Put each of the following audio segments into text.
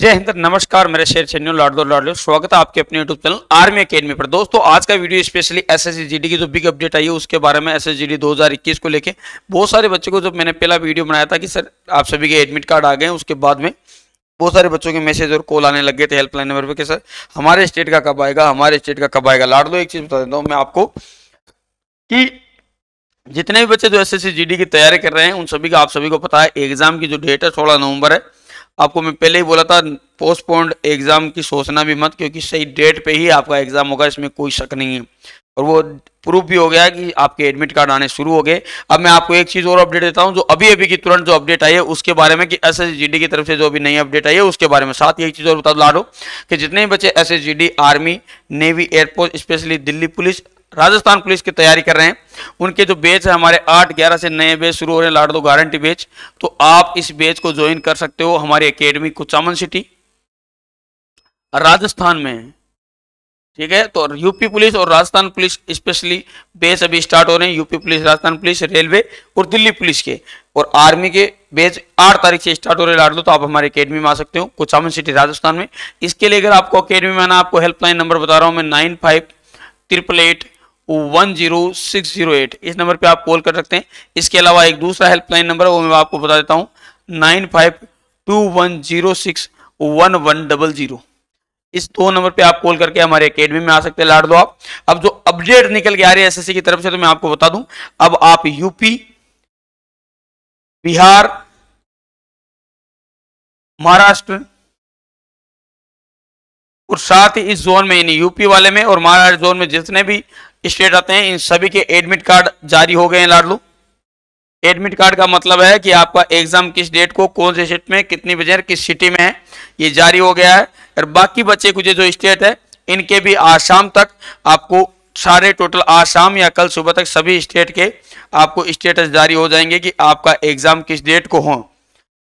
जय हिंद नमस्कार मेरे शेर चैनल लाडलो लाडलो स्वागत है आपके अपने यूट्यूब चैनल आर्मी अकेडमी पर दोस्तों आज का वीडियो स्पेशली एस एस की जो बिग अपडेट आई है उसके बारे में एस एस 2021 को लेके बहुत सारे बच्चों को जब मैंने पहला वीडियो बनाया था कि सर आप सभी के एडमिट कार्ड आ गए उसके बाद में बहुत सारे बच्चों के मैसेज और कॉल आने लग गए थे हेल्पलाइन नंबर पर कि सर हमारे स्टेट का कब आएगा हमारे स्टेट का कब आएगा लाडलो एक चीज़ बता देता हूँ मैं आपको कि जितने भी बच्चे जो एस एस की तैयारी कर रहे हैं उन सभी का आप सभी को पता है एग्जाम की जो डेट है सोलह नवंबर है आपको मैं पहले ही बोला था पोस्टपोन्ड एग्ज़ाम की सोचना भी मत क्योंकि सही डेट पे ही आपका एग्ज़ाम होगा इसमें कोई शक नहीं है और वो प्रूफ भी हो गया कि आपके एडमिट कार्ड आने शुरू हो गए अब मैं आपको एक चीज़ और अपडेट देता हूँ जो अभी अभी की तुरंत जो अपडेट आई है उसके बारे में कि एस की तरफ से जो अभी नई अपडेट आई है उसके बारे में साथ ही एक चीज़ और बता ला दो कि जितने भी बच्चे एस army navy air force specially Delhi police Rajasthan police की तैयारी कर रहे हैं उनके जो बेच है हमारे आठ ग्यारह से नए बेच शुरू हो रहे हैं लाडलो गारंटी बेच तो आप इस बेच को ज्वाइन कर सकते हो हमारी अकेडमी कुचामन सिटी राजस्थान में ठीक है तो यूपी पुलिस और राजस्थान पुलिस स्पेशली बेच अभी स्टार्ट हो रहे हैं UP police Rajasthan police railway और दिल्ली पुलिस के और आर्मी के बेच आठ तारीख से स्टार्ट हो रहे लाड दो तो आप हमारे अकेडमी में आ सकते हो कुचामन सिटी राजस्थान में इसके लिए अगर आपको अकेडमी में आना आपको हेल्पलाइन नंबर बता रहा हूँ मैं nine five triple eight one zero six zero eight इस नंबर पे आप कॉल कर सकते हैं इसके अलावा एक दूसरा हेल्पलाइन नंबर है वो मैं आपको बता देता हूँ nine five two one zero six one one double zero इस दो नंबर पे आप कॉल करके हमारे एकेडमी में आ सकते हैं लाड़ दो आप अब जो अपडेट निकल के आ रही है एसएससी की तरफ से तो मैं आपको बता दूं अब आप यूपी बिहार महाराष्ट्र और साथ ही इस जोन में यानी यूपी वाले में और महाराष्ट्र जोन में जितने भी स्टेट आते हैं इन सभी के एडमिट कार्ड जारी हो गए हैं लाडलू एडमिट कार्ड का मतलब है कि आपका एग्जाम किस डेट को कौन से स्टेट में कितनी बजे किस सिटी में है ये जारी हो गया है और बाकी बच्चे कुछ जो स्टेट है इनके भी आज शाम तक आपको सारे टोटल आज शाम या कल सुबह तक सभी स्टेट के आपको स्टेटस जारी हो जाएंगे कि आपका एग्जाम किस डेट को हो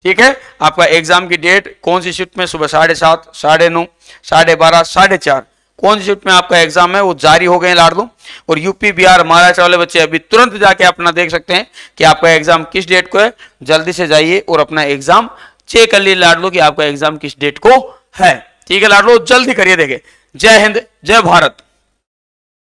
ठीक है आपका एग्जाम की डेट कौन सी शिफ्ट में सुबह साढ़े सात साढ़े नौ साढ़े बारह साढ़े चार कौन शिफ्ट में आपका एग्जाम है वो जारी हो गए लाडलो और यूपी बिहार महाराष्ट्र वाले बच्चे अभी तुरंत जाके अपना देख सकते हैं कि आपका एग्जाम किस डेट को है जल्दी से जाइए और अपना एग्जाम चेक कर लिए लाडलो कि आपका एग्जाम किस डेट को है ठीक है लाडलो जल्दी करिए देखे जय हिंद जय भारत